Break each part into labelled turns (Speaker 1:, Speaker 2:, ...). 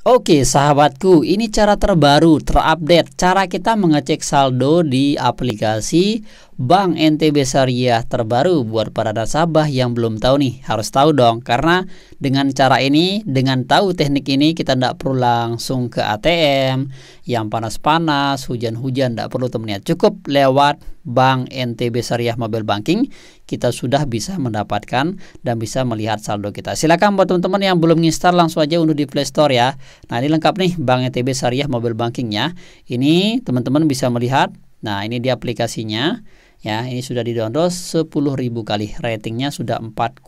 Speaker 1: Oke sahabatku, ini cara terbaru, terupdate cara kita mengecek saldo di aplikasi Bank NTB Syariah terbaru buat para nasabah yang belum tahu nih, harus tahu dong karena dengan cara ini, dengan tahu teknik ini kita tidak perlu langsung ke ATM yang panas-panas, hujan-hujan tidak perlu temennya, cukup lewat Bank NTB Syariah Mobile Banking, kita sudah bisa mendapatkan dan bisa melihat saldo kita. Silakan buat teman-teman yang belum install langsung aja unduh di Play Store ya. Nah, ini lengkap nih Bank NTB Syariah Mobile Bankingnya. Ini teman-teman bisa melihat. Nah, ini di aplikasinya ya ini sudah didownload download 10.000 kali ratingnya sudah 4,1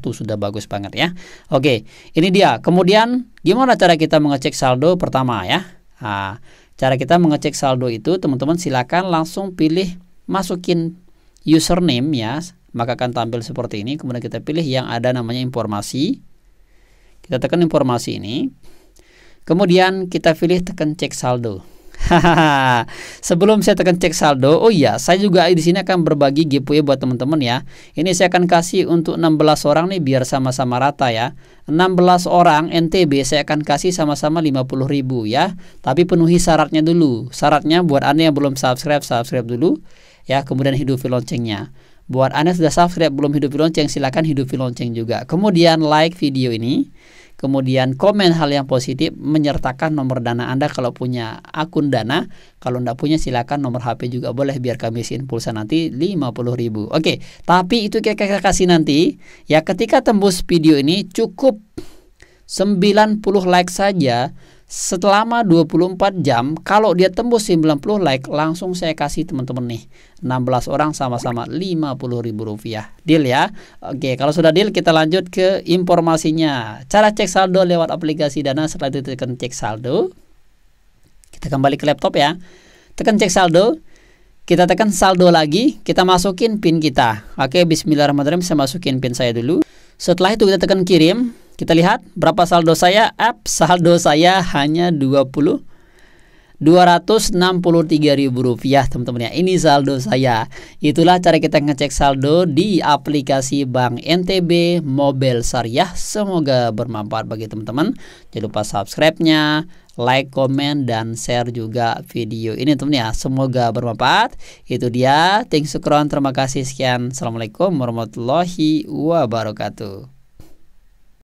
Speaker 1: sudah bagus banget ya oke ini dia kemudian gimana cara kita mengecek saldo pertama ya nah, Cara kita mengecek saldo itu, teman-teman silakan langsung pilih masukin username ya, maka akan tampil seperti ini. Kemudian kita pilih yang ada namanya informasi. Kita tekan informasi ini. Kemudian kita pilih tekan cek saldo. Sebelum saya tekan cek saldo, oh iya, saya juga di sini akan berbagi giveaway buat teman-teman ya. Ini saya akan kasih untuk 16 orang nih biar sama-sama rata ya. 16 orang NTB saya akan kasih sama-sama puluh ribu ya. Tapi penuhi syaratnya dulu. Syaratnya buat Anda yang belum subscribe, subscribe dulu ya, kemudian hidupi loncengnya. Buat Anda sudah subscribe belum hidupi lonceng, silakan hidupi lonceng juga. Kemudian like video ini kemudian komen hal yang positif menyertakan nomor dana Anda kalau punya akun dana kalau tidak punya silakan nomor HP juga boleh biar kami isiin pulsa nanti 50 ribu oke okay. tapi itu kita kasih nanti ya ketika tembus video ini cukup 90 like saja selama 24 jam kalau dia tembus 90 like langsung saya kasih teman-teman nih 16 orang sama-sama rp ribu rupiah deal ya Oke kalau sudah deal kita lanjut ke informasinya cara cek saldo lewat aplikasi dana setelah itu tekan cek saldo kita kembali ke laptop ya tekan cek saldo kita tekan saldo lagi kita masukin pin kita Oke bismillahirrahmanirrahim saya masukin pin saya dulu setelah itu kita tekan kirim kita lihat berapa saldo saya? App saldo saya hanya 20 ribu rupiah teman-teman ya ini saldo saya itulah cara kita ngecek saldo di aplikasi Bank NTB Mobile Syariah semoga bermanfaat bagi teman-teman jangan lupa subscribe-nya like, comment, dan share juga video ini teman teman ya. Semoga bermanfaat. Itu dia. Thanks Sukron. Terima kasih sekian. Assalamualaikum warahmatullahi wabarakatuh.